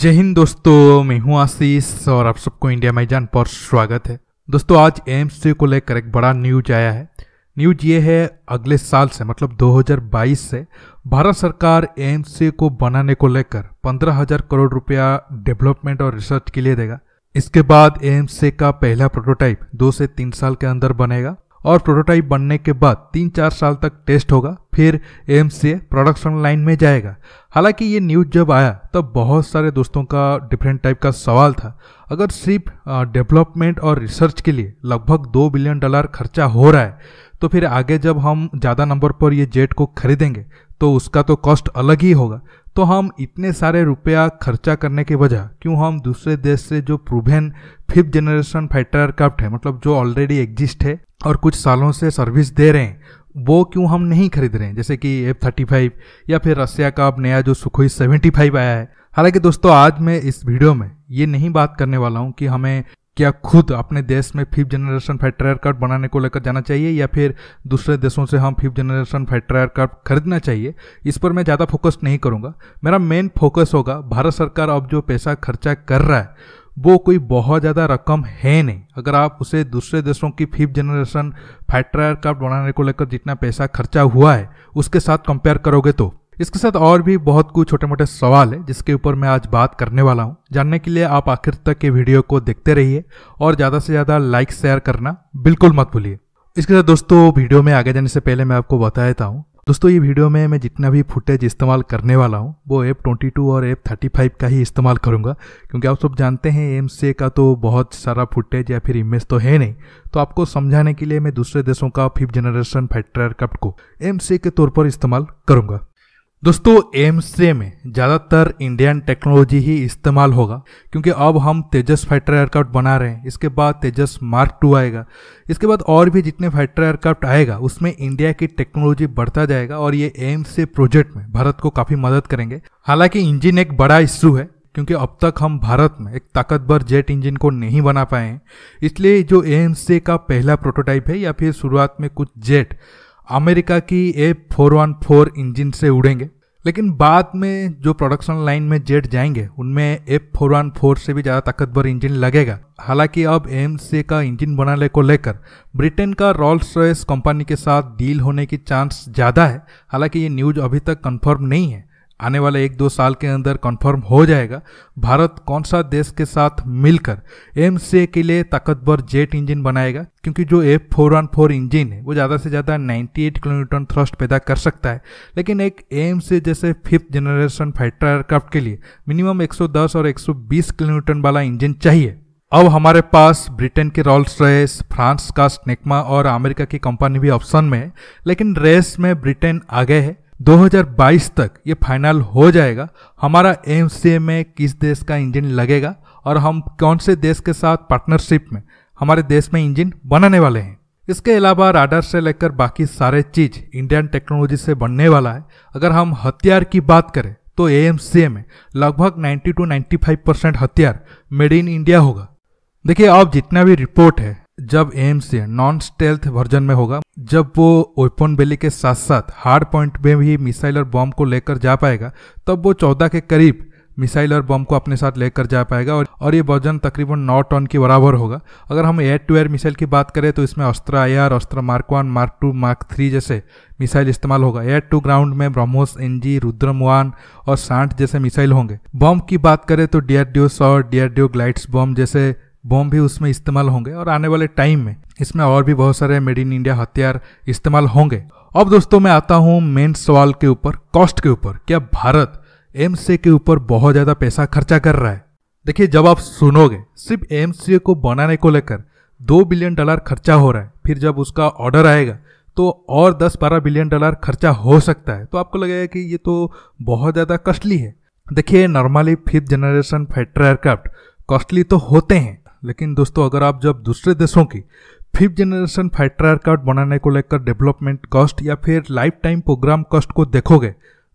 जय हिंद दोस्तों मैं हूं आशीष और आप सबको इंडिया मैदान पर स्वागत है दोस्तों आज एम्स को लेकर एक बड़ा न्यूज आया है न्यूज ये है अगले साल से मतलब 2022 से भारत सरकार एम्स को बनाने को लेकर 15,000 करोड़ रुपया डेवलपमेंट और रिसर्च के लिए देगा इसके बाद एम्स का पहला प्रोटोटाइप दो से तीन साल के अंदर बनेगा और प्रोटोटाइप बनने के बाद तीन चार साल तक टेस्ट होगा फिर एम्स से प्रोडक्शन लाइन में जाएगा हालांकि ये न्यूज़ जब आया तब बहुत सारे दोस्तों का डिफरेंट टाइप का सवाल था अगर सिर्फ डेवलपमेंट और रिसर्च के लिए लगभग दो बिलियन डॉलर खर्चा हो रहा है तो फिर आगे जब हम ज़्यादा नंबर पर ये जेट को खरीदेंगे तो उसका तो कॉस्ट अलग ही होगा तो हम इतने सारे रुपया खर्चा करने के वजह क्यों हम दूसरे देश से जो proven fifth generation fighter aircraft है मतलब जो ऑलरेडी एग्जिस्ट है और कुछ सालों से सर्विस दे रहे हैं वो क्यों हम नहीं खरीद रहे हैं जैसे कि एफ थर्टी फाइव या फिर रसिया का अब नया जो सुखोई सेवेंटी फाइव आया है हालांकि दोस्तों आज मैं इस वीडियो में ये नहीं बात करने वाला हूँ कि हमें क्या खुद अपने देश में फिफ्थ जनरेशन फैक्ट्री एयरक्राफ्ट बनाने को लेकर जाना चाहिए या फिर दूसरे देशों से हम फिफ्थ जनरेशन फैक्ट्री एयरक्राफ्ट खरीदना चाहिए इस पर मैं ज़्यादा फोकस नहीं करूँगा मेरा मेन फोकस होगा भारत सरकार अब जो पैसा खर्चा कर रहा है वो कोई बहुत ज़्यादा रकम है नहीं अगर आप उसे दूसरे देशों की फिफ्थ जनरेशन फाइटर एयरक्राफ्ट बनाने को लेकर जितना पैसा खर्चा हुआ है उसके साथ कंपेयर करोगे तो इसके साथ और भी बहुत कुछ छोटे मोटे सवाल है जिसके ऊपर मैं आज बात करने वाला हूँ जानने के लिए आप आखिर तक के वीडियो को देखते रहिए और ज़्यादा से ज़्यादा लाइक शेयर करना बिल्कुल मत भूलिए इसके साथ दोस्तों वीडियो में आगे जाने से पहले मैं आपको बता देता हूँ दोस्तों ये वीडियो में मैं जितना भी फुटेज इस्तेमाल करने वाला हूँ वो एप ट्वेंटी और एप थर्टी का ही इस्तेमाल करूँगा क्योंकि आप सब जानते हैं एम से का तो बहुत सारा फुटेज या फिर इमेज तो है नहीं तो आपको समझाने के लिए मैं दूसरे देशों का फिफ्थ जनरेशन फाइटर कप को एम से के तौर पर इस्तेमाल करूँगा दोस्तों एम्स से में ज़्यादातर इंडियन टेक्नोलॉजी ही इस्तेमाल होगा क्योंकि अब हम तेजस फाइटर एयरक्राफ्ट बना रहे हैं इसके बाद तेजस मार्क टू आएगा इसके बाद और भी जितने फाइटर एयरक्राफ्ट आएगा उसमें इंडिया की टेक्नोलॉजी बढ़ता जाएगा और ये एम्स से प्रोजेक्ट में भारत को काफ़ी मदद करेंगे हालांकि इंजिन एक बड़ा इश्यू है क्योंकि अब तक हम भारत में एक ताकतवर जेट इंजन को नहीं बना पाए हैं इसलिए जो एम्स से का पहला प्रोटोटाइप है या फिर शुरुआत में कुछ जेट अमेरिका की F four one four engine से उड़ेंगे लेकिन बाद में जो प्रोडक्शन लाइन में जेट जाएंगे उनमें एफ फोर वन फोर से भी ज़्यादा ताकतवर इंजन लगेगा हालांकि अब एम से का इंजन बनाने को लेकर ब्रिटेन का रॉल्स रॉयस कंपनी के साथ डील होने की चांस ज़्यादा है हालांकि ये न्यूज़ अभी तक कंफर्म नहीं है आने वाले एक दो साल के अंदर कंफर्म हो जाएगा भारत कौन सा देश के साथ मिलकर एम से के लिए ताकतवर जेट इंजन बनाएगा क्योंकि जो F four one four engine है वो ज़्यादा से ज़्यादा 98 किलोमीटर थ्रस्ट पैदा कर सकता है लेकिन एक एम से जैसे फिफ्थ जनरेशन फाइटर एयरक्राफ्ट के लिए मिनिमम 110 और 120 किलोमीटर वाला इंजन चाहिए अब हमारे पास ब्रिटेन के रॉल्स रेस फ्रांस का स्नेकमा और अमेरिका की कंपनी भी ऑप्शन में है लेकिन रेस में ब्रिटेन आगे है 2022 तक ये फाइनल हो जाएगा हमारा एम में किस देश का इंजन लगेगा और हम कौन से देश के साथ पार्टनरशिप में हमारे देश में इंजन बनाने वाले हैं इसके अलावा राडार से लेकर बाकी सारे चीज इंडियन टेक्नोलॉजी से बनने वाला है अगर हम हथियार की बात करें तो ए में लगभग 90 टू 95 परसेंट हथियार मेड इन इंडिया होगा देखिए अब जितना भी रिपोर्ट है जब एम से नॉन स्टेल्थ वर्जन में होगा जब वो ओपन बेली के साथ साथ हार्ड पॉइंट में भी मिसाइल और बॉम्ब को लेकर जा पाएगा तब वो चौदह के करीब मिसाइल और बम को अपने साथ लेकर जा पाएगा और और ये वजन तकरीबन नौ टन के बराबर होगा अगर हम एयर टू एयर मिसाइल की बात करें तो इसमें Astra I R Astra mark one mark two mark three जैसे मिसाइल इस्तेमाल होगा एयर टू ग्राउंड में ब्रह्मोस एनजी रुद्रम वन और सांठ जैसे मिसाइल होंगे बम की बात करें तो डीआरडीओ सौ डीआरडीओ ग्लाइड्स बम जैसे बम भी उसमें इस्तेमाल होंगे और आने वाले टाइम में इसमें और भी बहुत सारे मेड इन इंडिया हथियार इस्तेमाल होंगे अब दोस्तों मैं आता हूँ मेन सवाल के ऊपर कॉस्ट के ऊपर क्या भारत एम्स के ऊपर बहुत ज़्यादा पैसा खर्चा कर रहा है देखिए जब आप सुनोगे सिर्फ एम को बनाने को लेकर दो बिलियन डॉलर खर्चा हो रहा है फिर जब उसका ऑर्डर आएगा तो और दस बारह बिलियन डॉलर खर्चा हो सकता है तो आपको लगेगा कि ये तो बहुत ज़्यादा कॉस्टली है देखिए normally fifth generation fighter aircraft costly तो होते हैं लेकिन दोस्तों अगर आप जब दूसरे देशों की फिफ्थ जनरेशन फाइटर एयरक्राफ्ट बनाने को लेकर डेवलपमेंट कॉस्ट या फिर लाइफ टाइम प्रोग्राम कॉस्ट को देखोगे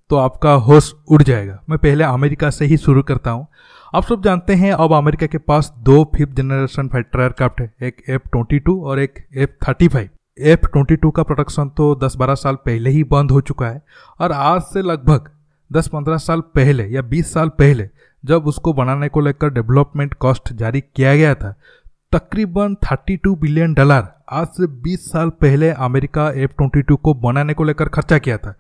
तो आपका होश उड़ जाएगा मैं पहले अमेरिका से ही शुरू करता हूँ आप सब जानते हैं अब अमेरिका के पास दो फिफ्थ जनरेशन फाइटर एयरक्राफ्ट है एक एफ ट्वेंटी टू और एक F thirty five F twenty two का प्रोडक्शन तो दस बारह साल पहले ही बंद हो चुका है और आज से लगभग दस पंद्रह साल पहले या बीस साल पहले जब उसको बनाने को लेकर डेवलपमेंट कॉस्ट जारी किया गया था तकरीबन 32 बिलियन डॉलर आज से 20 साल पहले अमेरिका एफ ट्वेंटी टू को बनाने को लेकर खर्चा किया था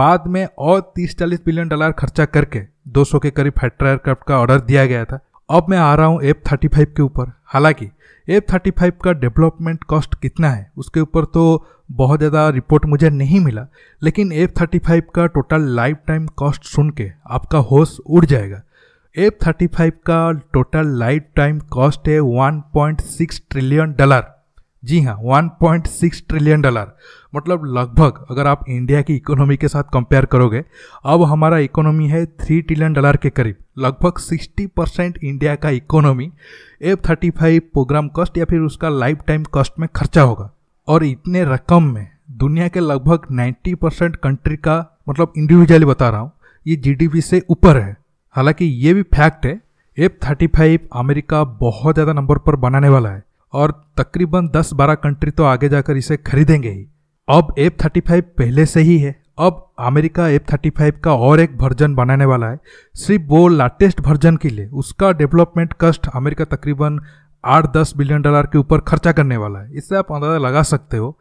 बाद में और 30-40 बिलियन डॉलर खर्चा करके 200 के करीब फाइटर एयरक्राफ्ट का ऑर्डर दिया गया था अब मैं आ रहा हूँ एफ थर्टी फाइव के ऊपर हालांकि एफ थर्टी फाइव का डेवलपमेंट कॉस्ट कितना है उसके ऊपर तो बहुत ज़्यादा रिपोर्ट मुझे नहीं मिला लेकिन एफ थर्टी फाइव का टोटल लाइफ टाइम कॉस्ट सुन के आपका होश उड़ जाएगा एफ थर्टी फाइव का टोटल लाइफ टाइम कॉस्ट है 1.6 ट्रिलियन डॉलर जी हाँ 1.6 ट्रिलियन डॉलर मतलब लगभग अगर आप इंडिया की इकोनॉमी के साथ कंपेयर करोगे अब हमारा इकोनॉमी है 3 ट्रिलियन डॉलर के करीब लगभग 60 परसेंट इंडिया का economy F thirty five program cost या फिर उसका लाइफ टाइम कॉस्ट में खर्चा होगा और इतने रकम में दुनिया के लगभग 90 परसेंट कंट्री का मतलब इंडिविजुअली बता रहा हूँ ये जीडीपी से ऊपर है हालांकि ये भी फैक्ट है एफ थर्टी फाइव अमेरिका बहुत ज़्यादा नंबर पर बनाने वाला है और तकरीबन 10-12 कंट्री तो आगे जाकर इसे खरीदेंगे ही अब एफ थर्टी फाइव पहले से ही है अब अमेरिका एफ थर्टी फाइव का और एक वर्जन बनाने वाला है सिर्फ वो लाटेस्ट वर्जन के लिए उसका डेवलपमेंट कस्ट अमेरिका तकरीबन आठ दस बिलियन डॉलर के ऊपर खर्चा करने वाला है इससे आप अंदाज़ा लगा सकते हो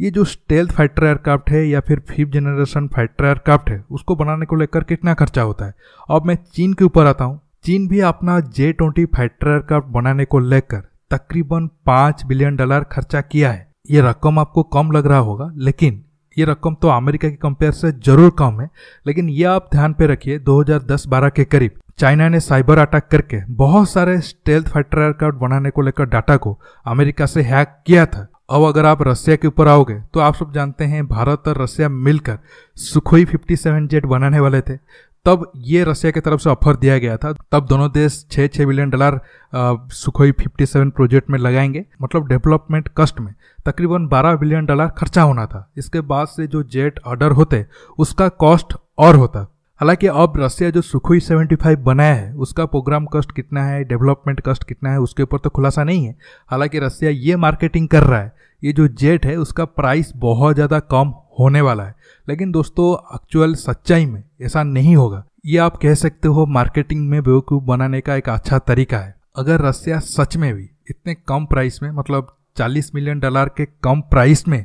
ये जो स्टेल्थ फाइटर एयरक्राफ्ट है या फिर फिफ्थ जनरेशन फाइटर एयरक्राफ्ट है उसको बनाने को लेकर कितना खर्चा होता है अब मैं चीन के ऊपर आता हूँ चीन भी अपना जे ट्वेंटी फाइटर एयरक्राफ्ट बनाने को लेकर तकरीबन पाँच बिलियन डॉलर खर्चा किया है ये रकम आपको कम लग रहा होगा लेकिन ये रकम तो अमेरिका के कंपेयर से जरूर कम है लेकिन ये आप ध्यान पे रखिए 2010-12 के करीब चाइना ने साइबर अटैक करके बहुत सारे स्टेल्थ फाइटर एयरक्राफ्ट बनाने को लेकर डाटा को अमेरिका से हैक किया था अब अगर आप रसिया के ऊपर आओगे तो आप सब जानते हैं भारत और रसिया मिलकर सुखोई 57 जेट बनाने वाले थे तब ये रसिया की तरफ से ऑफर दिया गया था तब दोनों देश छः छः बिलियन डॉलर सुखोई 57 प्रोजेक्ट में लगाएंगे मतलब डेवलपमेंट कस्ट में तकरीबन 12 बिलियन डॉलर खर्चा होना था इसके बाद से जो जेट ऑर्डर होते उसका कॉस्ट और होता हालांकि अब रसिया जो सुखोई 75 बनाया है उसका प्रोग्राम कॉस्ट कितना है डेवलपमेंट कॉस्ट कितना है उसके ऊपर तो खुलासा नहीं है हालांकि रसिया ये मार्केटिंग कर रहा है ये जो जेट है उसका प्राइस बहुत ज़्यादा कम होने वाला है लेकिन दोस्तों एक्चुअल सच्चाई में ऐसा नहीं होगा ये आप कह सकते हो मार्केटिंग में बेवकूफ़ बनाने का एक अच्छा तरीका है अगर रसिया सच में भी इतने कम प्राइस में मतलब 40 मिलियन डॉलर के कम प्राइस में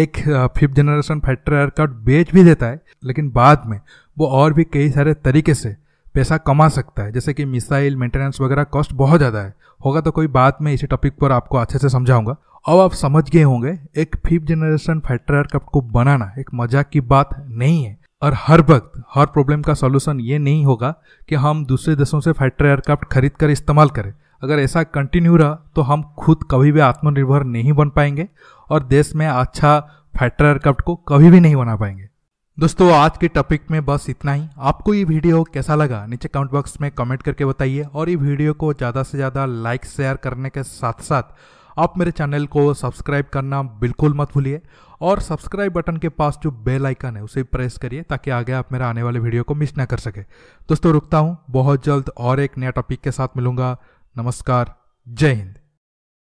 एक फिफ्थ जनरेशन फैक्ट्री एयरक्राफ्ट बेच भी देता है लेकिन बाद में वो और भी कई सारे तरीके से पैसा कमा सकता है जैसे कि मिसाइल मेंटेनेंस वगैरह कॉस्ट बहुत ज़्यादा है होगा तो कोई बात में इसी टॉपिक पर आपको अच्छे से समझाऊंगा अब आप समझ गए होंगे एक फिफ्थ जनरेशन फाइटर एयरक्राफ्ट को बनाना एक मजाक की बात नहीं है और हर वक्त हर प्रॉब्लम का सोल्यूशन ये नहीं होगा कि हम दूसरे देशों से फाइटर एयरक्राफ्ट खरीद कर इस्तेमाल करें अगर ऐसा कंटिन्यू रहा तो हम खुद कभी भी आत्मनिर्भर नहीं बन पाएंगे और देश में अच्छा फाइटर एयरक्राफ्ट को कभी भी नहीं बना पाएंगे दोस्तों आज के टॉपिक में बस इतना ही आपको ये वीडियो कैसा लगा नीचे कमेंट बॉक्स में कमेंट करके बताइए और ये वीडियो को ज़्यादा से ज़्यादा लाइक शेयर करने के साथ साथ आप मेरे चैनल को सब्सक्राइब करना बिल्कुल मत भूलिए और सब्सक्राइब बटन के पास जो बेल आइकन है उसे प्रेस करिए ताकि आगे आप मेरा आने वाले वीडियो को मिस ना कर सके दोस्तों रुकता हूँ बहुत जल्द और एक नया टॉपिक के साथ मिलूंगा नमस्कार जय हिंद